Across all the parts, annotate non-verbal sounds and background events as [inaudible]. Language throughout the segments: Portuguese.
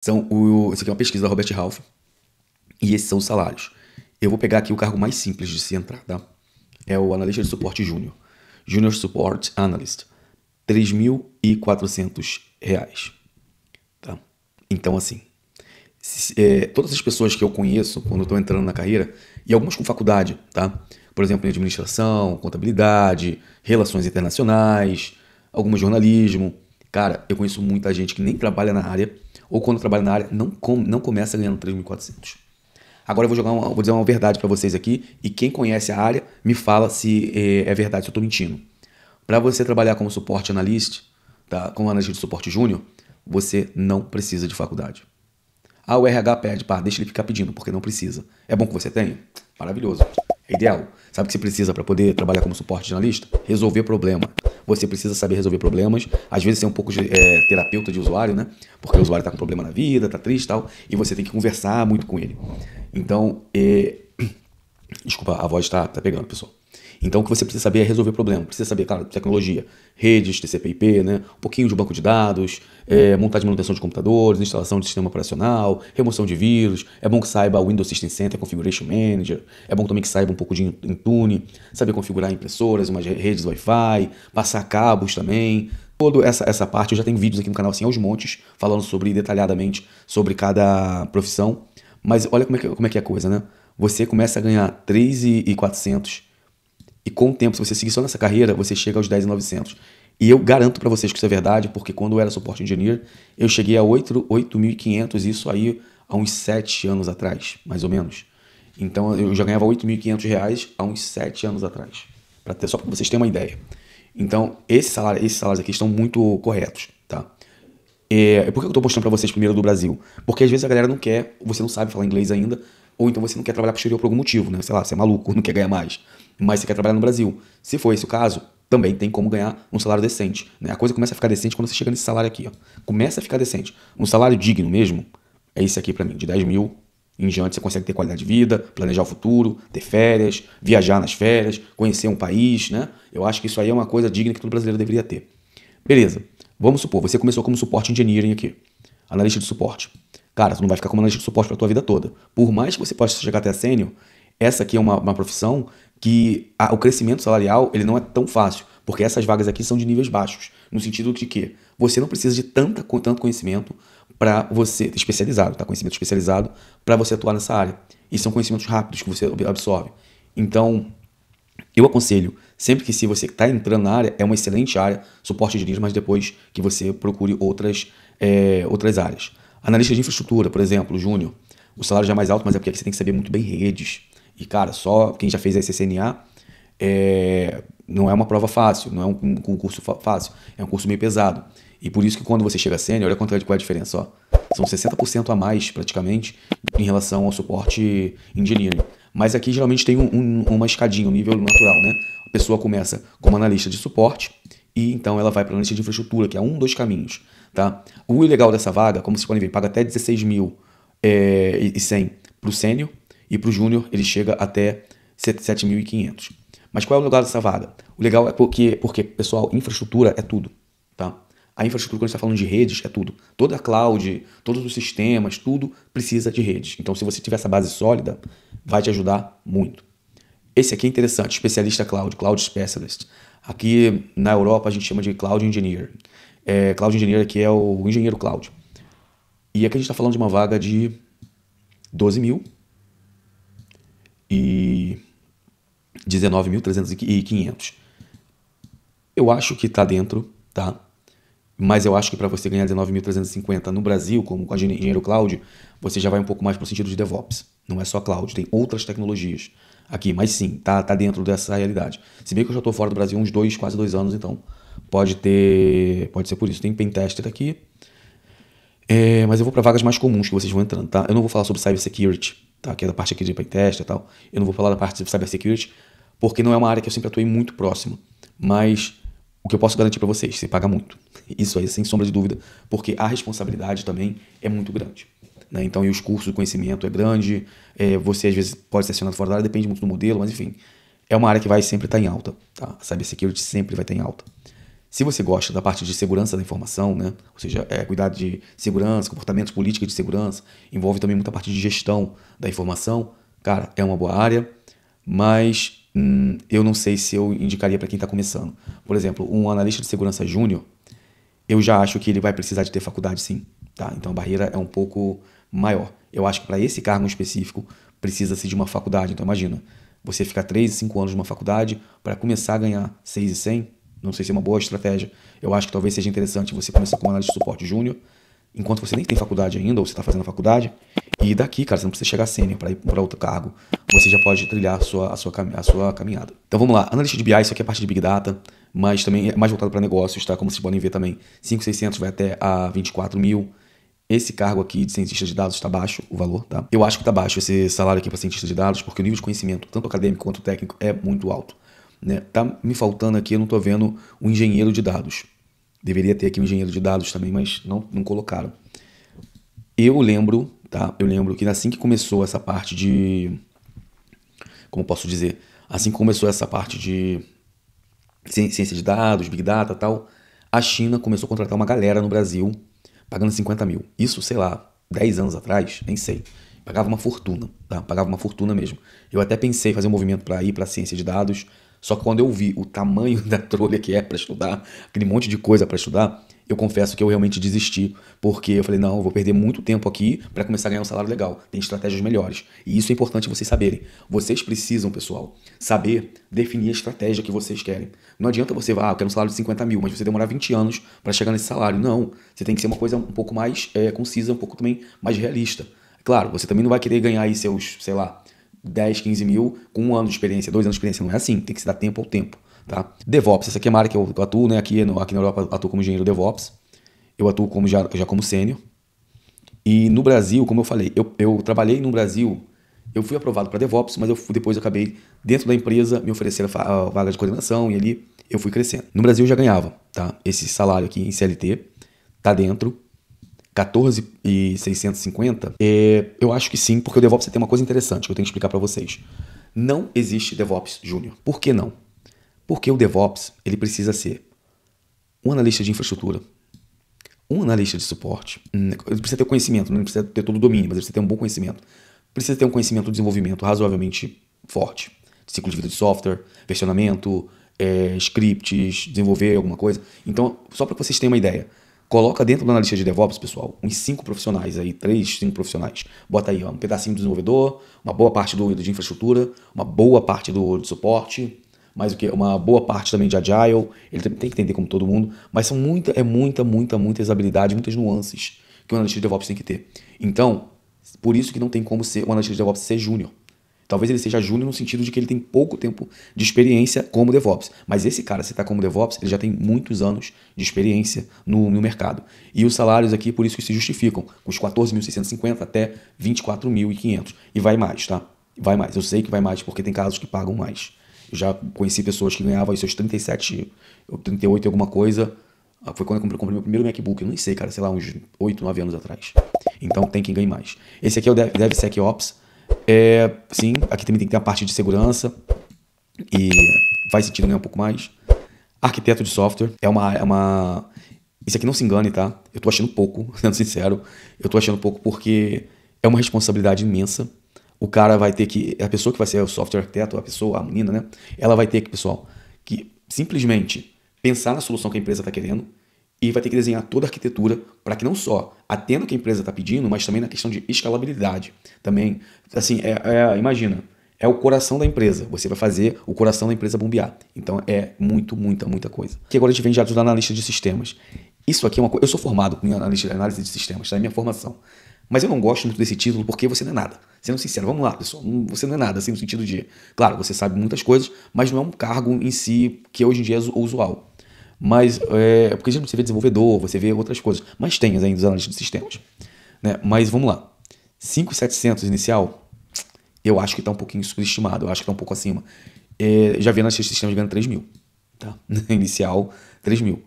São o, isso aqui é uma pesquisa da Robert Half. E esses são os salários. Eu vou pegar aqui o cargo mais simples de se entrar, tá? É o analista de suporte júnior. Junior Support Analyst. R$ 3.400. Tá? Então, assim, é, todas as pessoas que eu conheço quando estou entrando na carreira, e algumas com faculdade, tá? Por exemplo, em administração, contabilidade, relações internacionais, algumas jornalismo. Cara, eu conheço muita gente que nem trabalha na área ou quando trabalha na área, não, não começa ganhando 3.400. Agora eu vou jogar uma, vou dizer uma verdade para vocês aqui e quem conhece a área me fala se é, é verdade, se eu estou mentindo. Para você trabalhar como suporte analista tá, como analista de suporte júnior, você não precisa de faculdade. Ah, o RH pede, pá, deixa ele ficar pedindo, porque não precisa. É bom que você tenha? Maravilhoso. É ideal. Sabe o que você precisa para poder trabalhar como suporte de analista? Resolver problema você precisa saber resolver problemas, às vezes ser é um pouco de, é, terapeuta de usuário, né? Porque o usuário está com problema na vida, está triste e tal, e você tem que conversar muito com ele. Então, é... [clears throat] desculpa, a voz está tá pegando, pessoal. Então o que você precisa saber é resolver problema. Precisa saber, claro, tecnologia, redes, TCP/IP, né? um pouquinho de banco de dados, é, montagem e manutenção de computadores, instalação de sistema operacional, remoção de vírus. É bom que saiba Windows System Center, Configuration Manager. É bom também que saiba um pouco de Intune, saber configurar impressoras, umas redes Wi-Fi, passar cabos também, toda essa, essa parte, eu já tenho vídeos aqui no canal, assim, aos montes, falando sobre detalhadamente sobre cada profissão. Mas olha como é que, como é, que é a coisa, né? Você começa a ganhar 3,400 e com o tempo, se você seguir só nessa carreira, você chega aos 10,900. E eu garanto para vocês que isso é verdade, porque quando eu era suporte engineer, eu cheguei a 8.500, isso aí há uns 7 anos atrás, mais ou menos. Então eu já ganhava 8.500 reais há uns 7 anos atrás, para ter, só para vocês terem uma ideia. Então esse salário, esses salários aqui estão muito corretos, tá? É, por que eu estou postando para vocês primeiro do Brasil? Porque às vezes a galera não quer, você não sabe falar inglês ainda, ou então você não quer trabalhar para o exterior por algum motivo, né? Sei lá, você é maluco, [laughs] não quer ganhar mais mas você quer trabalhar no Brasil. Se for esse o caso, também tem como ganhar um salário decente. Né? A coisa começa a ficar decente quando você chega nesse salário aqui. Ó. Começa a ficar decente. Um salário digno mesmo é esse aqui para mim, de 10 mil em diante você consegue ter qualidade de vida, planejar o futuro, ter férias, viajar nas férias, conhecer um país, né? Eu acho que isso aí é uma coisa digna que todo brasileiro deveria ter. Beleza, vamos supor, você começou como suporte engineering aqui, analista de suporte. Cara, você não vai ficar como analista de suporte para tua vida toda. Por mais que você possa chegar até a sênior, essa aqui é uma, uma profissão que a, o crescimento salarial ele não é tão fácil, porque essas vagas aqui são de níveis baixos, no sentido de que você não precisa de tanta, tanto conhecimento para você especializado, tá? Conhecimento especializado para você atuar nessa área. E são conhecimentos rápidos que você absorve. Então, eu aconselho sempre que se você está entrando na área é uma excelente área, suporte de linhas, mas depois que você procure outras é, outras áreas. Analista de infraestrutura, por exemplo, júnior, o salário já é mais alto, mas é porque você tem que saber muito bem redes, e, cara, só quem já fez a CCNA é, não é uma prova fácil, não é um concurso fácil, é um curso meio pesado. E por isso que quando você chega a sênior, olha quanto é, qual é a diferença, ó. São 60% a mais, praticamente, em relação ao suporte engineering. Mas aqui geralmente tem um, um, uma escadinha, um nível natural, né? A pessoa começa como analista de suporte e então ela vai para analista de infraestrutura, que é um dos caminhos, tá? O ilegal dessa vaga, como vocês podem ver, paga até 16 mil é, e 100 para o sênior e para o júnior ele chega até 7.500. Mas qual é o lugar dessa vaga? O legal é porque, porque pessoal, infraestrutura é tudo, tá? A infraestrutura, quando a gente está falando de redes, é tudo. Toda a cloud, todos os sistemas, tudo precisa de redes. Então, se você tiver essa base sólida, vai te ajudar muito. Esse aqui é interessante, especialista cloud, cloud specialist. Aqui na Europa a gente chama de cloud engineer. É, cloud engineer aqui é o engenheiro cloud. E aqui a gente está falando de uma vaga de 12 mil e 19.300 Eu acho que está dentro, tá? Mas eu acho que para você ganhar 19.350 no Brasil, como com engenheiro cloud, você já vai um pouco mais para o sentido de DevOps. Não é só cloud, tem outras tecnologias aqui. Mas sim, tá, tá dentro dessa realidade. Se bem que eu já estou fora do Brasil uns dois, quase dois anos, então pode ter, pode ser por isso. Tem pentester aqui, é, mas eu vou para vagas mais comuns que vocês vão entrando, tá? Eu não vou falar sobre cybersecurity, tá? Que é da parte aqui de pentest e tal. Eu não vou falar da parte de cybersecurity, porque não é uma área que eu sempre atuei muito próximo. Mas o que eu posso garantir para vocês, você paga muito. Isso aí, sem sombra de dúvida, porque a responsabilidade também é muito grande. Né? Então, e os cursos, o conhecimento é grande, é, você às vezes pode ser acionado fora da área, depende muito do modelo, mas enfim, é uma área que vai sempre estar tá em alta. Tá? cybersecurity sempre vai estar tá em alta. Se você gosta da parte de segurança da informação, né? ou seja, é, cuidado de segurança, comportamentos, políticas de segurança, envolve também muita parte de gestão da informação, cara, é uma boa área, mas hum, eu não sei se eu indicaria para quem está começando. Por exemplo, um analista de segurança júnior, eu já acho que ele vai precisar de ter faculdade sim, tá? Então a barreira é um pouco maior. Eu acho que para esse cargo específico precisa-se de uma faculdade, então imagina, você ficar 3 5 anos numa faculdade para começar a ganhar 6 e 100, não sei se é uma boa estratégia. Eu acho que talvez seja interessante você começar com análise de suporte júnior, enquanto você nem tem faculdade ainda, ou você está fazendo faculdade. E daqui, cara, você não precisa chegar sênior para ir para outro cargo. Você já pode trilhar a sua, a, sua, a sua caminhada. Então vamos lá. Analista de BI, isso aqui é parte de Big Data, mas também é mais voltado para negócios, tá? Como vocês podem ver também, 5,600 vai até a 24 mil. Esse cargo aqui de cientista de dados está baixo, o valor, tá? Eu acho que está baixo esse salário aqui para cientista de dados, porque o nível de conhecimento, tanto acadêmico quanto técnico, é muito alto né? Tá me faltando aqui, eu não estou vendo o um engenheiro de dados. Deveria ter aqui um engenheiro de dados também, mas não, não colocaram. Eu lembro, tá? Eu lembro que assim que começou essa parte de como posso dizer, assim que começou essa parte de ciência de dados, big data, tal, a China começou a contratar uma galera no Brasil pagando 50 mil. Isso, sei lá, 10 anos atrás, nem sei. Pagava uma fortuna, tá? Pagava uma fortuna mesmo. Eu até pensei em fazer um movimento para ir para ciência de dados, só que quando eu vi o tamanho [laughs] da trolha que é para estudar, aquele monte de coisa para estudar, eu confesso que eu realmente desisti, porque eu falei, não, eu vou perder muito tempo aqui para começar a ganhar um salário legal. Tem estratégias melhores. E isso é importante vocês saberem. Vocês precisam, pessoal, saber definir a estratégia que vocês querem. Não adianta você, ah, eu quero um salário de 50 mil, mas você demorar 20 anos para chegar nesse salário. Não. Você tem que ser uma coisa um pouco mais é, concisa, um pouco também mais realista. Claro, você também não vai querer ganhar aí seus, sei lá, 10, 15 mil com um ano de experiência, dois anos de experiência. Não é assim, tem que se dar tempo ao tempo. Tá? DevOps, essa aqui é a área que eu atuo, né? aqui, no, aqui na Europa eu atuo como engenheiro DevOps. Eu atuo como já, já como sênior. E no Brasil, como eu falei, eu, eu trabalhei no Brasil, eu fui aprovado para DevOps, mas eu fui, depois eu acabei dentro da empresa, me ofereceram a vaga de coordenação e ali eu fui crescendo. No Brasil eu já ganhava, tá? Esse salário aqui em CLT, tá dentro, 14,650, é, eu acho que sim, porque o DevOps tem uma coisa interessante que eu tenho que explicar para vocês. Não existe DevOps Júnior. Por que não? Porque o DevOps ele precisa ser um analista de infraestrutura, um analista de suporte. Hum, ele precisa ter conhecimento, não precisa ter todo o domínio, mas ele precisa ter um bom conhecimento. Precisa ter um conhecimento de desenvolvimento razoavelmente forte. Ciclo de vida de software, versionamento, é, scripts, desenvolver alguma coisa. Então, só para vocês terem uma ideia, Coloca dentro da lista de DevOps, pessoal, uns cinco profissionais aí, três, cinco profissionais. Bota aí ó, um pedacinho do desenvolvedor, uma boa parte do de infraestrutura, uma boa parte do de suporte, mais o que uma boa parte também de agile. Ele tem que entender como todo mundo, mas são muita, é muita, muita, muitas habilidades, muitas nuances que o analista de DevOps tem que ter. Então, por isso que não tem como ser um analista de DevOps ser júnior. Talvez ele seja júnior no sentido de que ele tem pouco tempo de experiência como DevOps. Mas esse cara, se está como DevOps, ele já tem muitos anos de experiência no, no mercado. E os salários aqui, por isso que se justificam, com os 14.650 até 24.500. E vai mais, tá? Vai mais. Eu sei que vai mais, porque tem casos que pagam mais. Eu já conheci pessoas que ganhavam seus 37, 38 alguma coisa. Ah, foi quando eu comprei, comprei meu primeiro MacBook, eu nem sei, cara, sei lá, uns 8, 9 anos atrás. Então tem quem ganhe mais. Esse aqui é o DevSecOps. Dev é, sim, aqui também tem que ter a parte de segurança e faz sentido ganhar um pouco mais. Arquiteto de software é uma, é uma. Isso aqui não se engane, tá? Eu tô achando pouco, [laughs] sendo sincero. Eu tô achando pouco porque é uma responsabilidade imensa. O cara vai ter que. A pessoa que vai ser o software arquiteto, a pessoa, a menina, né? Ela vai ter que, pessoal, que simplesmente pensar na solução que a empresa está querendo e vai ter que desenhar toda a arquitetura para que não só atenda o que a empresa está pedindo, mas também na questão de escalabilidade. Também, assim, é, é, imagina, é o coração da empresa. Você vai fazer o coração da empresa bombear. Então é muito, muita, muita coisa. Que agora a gente vem já dos analista de sistemas. Isso aqui é uma coisa. Eu sou formado em análise de sistemas, tá? é minha formação. Mas eu não gosto muito desse título porque você não é nada. Sendo sincero, vamos lá, pessoal. Você não é nada, assim, no sentido de. Claro, você sabe muitas coisas, mas não é um cargo em si que hoje em dia é usual. Mas é, porque você vê desenvolvedor, você vê outras coisas. Mas tem ainda os analistas de sistemas. Né? Mas vamos lá. 5,700 inicial, eu acho que está um pouquinho subestimado, eu acho que está um pouco acima. É, já vi analistas de sistemas ganhando 3 mil. Tá? [laughs] inicial, 3 mil.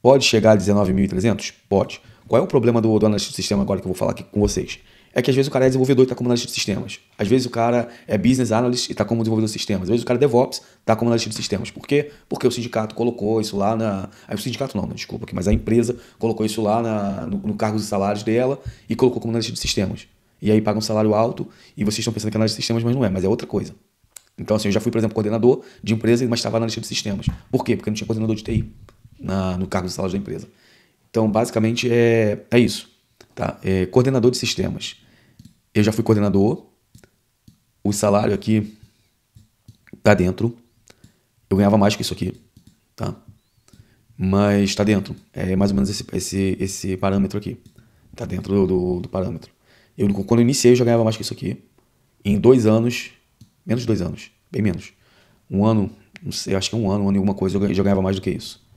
Pode chegar a 19.300? Pode. Qual é o problema do, do analista de sistema agora que eu vou falar aqui com vocês? é que às vezes o cara é desenvolvedor e está como analista de sistemas. Às vezes o cara é business analyst e está como desenvolvedor de sistemas. Às vezes o cara é DevOps está como analista de sistemas. Por quê? Porque o sindicato colocou isso lá na. Aí, o sindicato não, não, né? desculpa aqui, mas a empresa colocou isso lá na, no, no cargo e salários dela e colocou como analista de sistemas. E aí paga um salário alto e vocês estão pensando que é analista de sistemas, mas não é, mas é outra coisa. Então, assim, eu já fui, por exemplo, coordenador de empresa, mas estava analista de sistemas. Por quê? Porque não tinha coordenador de TI na, no cargo de salários da empresa. Então, basicamente, é, é isso. Tá? É, coordenador de sistemas. Eu já fui coordenador. O salário aqui tá dentro. Eu ganhava mais que isso aqui, tá? Mas está dentro. É mais ou menos esse, esse, esse parâmetro aqui. Tá dentro do, do, do parâmetro. Eu, quando eu iniciei, eu já ganhava mais que isso aqui. Em dois anos, menos de dois anos, bem menos. Um ano, não sei, acho que um ano, um ano e alguma coisa, eu já ganhava mais do que isso.